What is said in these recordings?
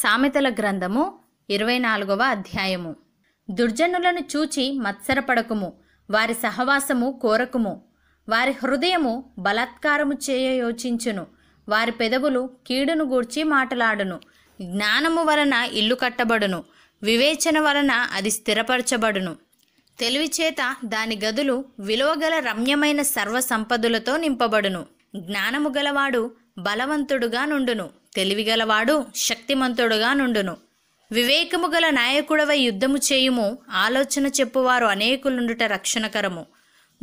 సామెతల గ్రంథము ఇరవై నాలుగవ అధ్యాయము దుర్జనులను చూచి మత్సరపడకుము వారి సహవాసము కోరకుము వారి హృదయము బలాత్కారము చేయ యోచించును వారి పెదవులు కీడును గూర్చి మాటలాడును జ్ఞానము వలన ఇల్లు కట్టబడును వివేచన వలన అది స్థిరపరచబడును తెలివి చేత దాని గదులు విలువగల రమ్యమైన సర్వ నింపబడును జ్ఞానము గలవాడు బలవంతుడుగా నుండును తెలివిగలవాడు శక్తిమంతుడుగా నుండును వివేకము గల నాయకుడవై యుద్ధము చేయుము ఆలోచన చెప్పువారు అనేకులుండుట రక్షణకరము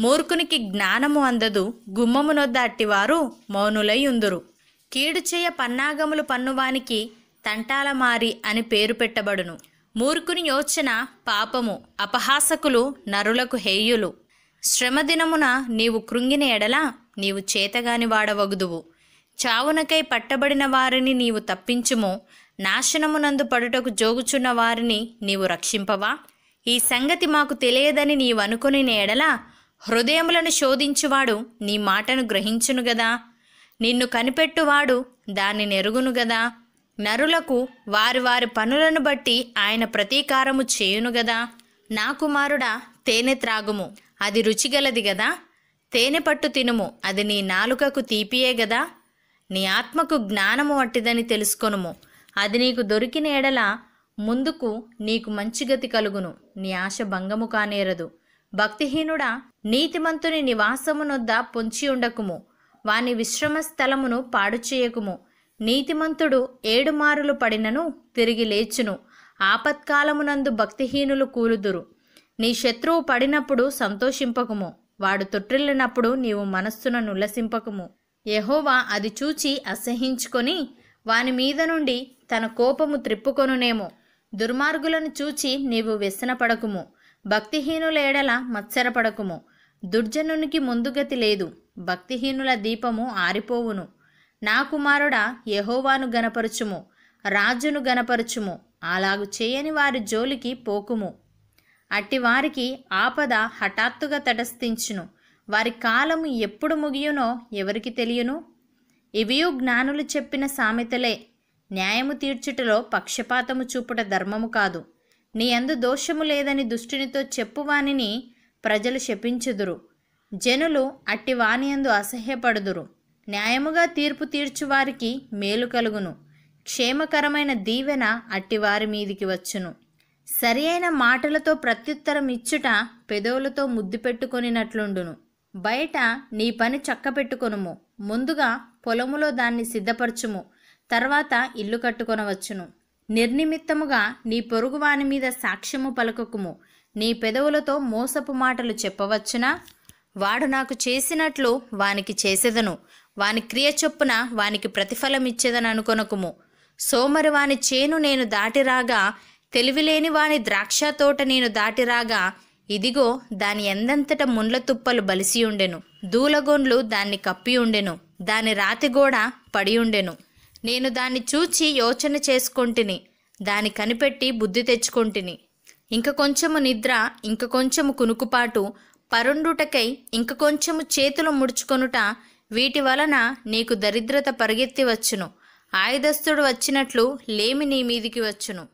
మూర్ఖునికి జ్ఞానము అందదు గుమ్మమునొద్ద అట్టివారు మౌనులై ఉందురు కీడు చేయ పన్నాగములు పన్నువానికి తంటాలమారి అని పేరు పెట్టబడును మూర్ఖుని యోచన పాపము అపహాసకులు నరులకు హేయులు శ్రమదినమున నీవు కృంగిన ఎడల నీవు చేతగాని వాడవగుదువు చావునకై పట్టబడిన వారిని నీవు తప్పించుము నాశనమునందు పడుటకు జోగుచున్న వారిని నీవు రక్షింపవా ఈ సంగతి మాకు తెలియదని నీవనుకుని నేడల హృదయములను శోధించువాడు నీ మాటను గ్రహించును గదా నిన్ను కనిపెట్టువాడు దాన్ని నెరుగును గదా నరులకు వారి వారి పనులను బట్టి ఆయన ప్రతీకారము చేయును గదా నా కుమారుడా తేనె త్రాగుము అది రుచిగలది గదా తేనె పట్టు తినుము అది నీ నాలుకకు తీపియే గదా నీ ఆత్మకు జ్ఞానము వట్టిదని తెలుసుకొనుము అది నీకు దొరికిన ఎడల ముందుకు నీకు మంచి గతి కలుగును నీ ఆశ భంగము కానేరదు భక్తిహీనుడా నీతిమంతుని నివాసమునొద్ద పొంచి ఉండకుము వాని విశ్రమ స్థలమును పాడు చేయకుము నీతిమంతుడు ఏడు మారులు పడినను తిరిగి లేచును ఆపత్కాలమునందు భక్తిహీనులు కూలుదురు నీ శత్రువు పడినప్పుడు సంతోషింపకుము వాడు తొట్టిల్లినప్పుడు నీవు మనస్సును నుల్లసింపకుము యహోవా అది చూచి అసహించుకొని వాని మీద నుండి తన కోపము త్రిప్పుకొనునేమో దుర్మార్గులను చూచి నీవు వ్యసనపడకుము భక్తిహీనులేడల మత్సరపడకుము దుర్జనునికి ముందుగతి లేదు భక్తిహీనుల దీపము ఆరిపోవును నా కుమారుడ యహోవాను గనపరచుము రాజును గనపరచుము అలాగు చేయని వారి జోలికి పోకుము అట్టి వారికి ఆపద హఠాత్తుగా తటస్థించును వారి కాలము ఎప్పుడు ముగియునో ఎవరికి తెలియను ఇవియు జ్ఞానులు చెప్పిన సామెతలే న్యాయము తీర్చుటలో పక్షపాతము చూపుట ధర్మము కాదు నీ అందు దోషము లేదని దుష్టునితో చెప్పువానిని ప్రజలు శపించుదురు జనులు అట్టి వాణి అందు అసహ్యపడుదురు న్యాయముగా తీర్పు తీర్చువారికి మేలు కలుగును క్షేమకరమైన దీవెన అట్టివారి మీదికి వచ్చును సరి అయిన మాటలతో ప్రత్యుత్తరం ఇచ్చుట పెదవులతో ముద్దు పెట్టుకొనినట్లుండును బయట నీ పని పెట్టుకొనుము ముందుగా పొలములో దాన్ని సిద్ధపరచుము తర్వాత ఇల్లు కట్టుకొనవచ్చును నిర్నిమిత్తముగా నీ పొరుగువాని మీద సాక్ష్యము పలకకుము నీ పెదవులతో మోసపు మాటలు చెప్పవచ్చునా వాడు నాకు చేసినట్లు వానికి చేసేదను వాని క్రియ చొప్పున వానికి ప్రతిఫలమిచ్చేదని అనుకొనకుము సోమరి వాని చేను నేను దాటిరాగా తెలివిలేని వాని ద్రాక్ష తోట నేను దాటిరాగా ఇదిగో దాని ఎందంతట ముండ్ల తుప్పలు బలిసియుండెను దూలగొండ్లు దాన్ని కప్పియుండెను దాని రాతిగోడ పడియుండెను నేను దాన్ని చూచి యోచన చేసుకొంటిని దాని కనిపెట్టి బుద్ధి తెచ్చుకొంటిని ఇంక కొంచెము నిద్ర ఇంక కొంచెము కునుకుపాటు పరుండుటకై ఇంక కొంచెము చేతులు ముడుచుకొనుట వీటి వలన నీకు దరిద్రత పరిగెత్తి వచ్చును ఆయుధస్తుడు వచ్చినట్లు లేమి నీ మీదికి వచ్చును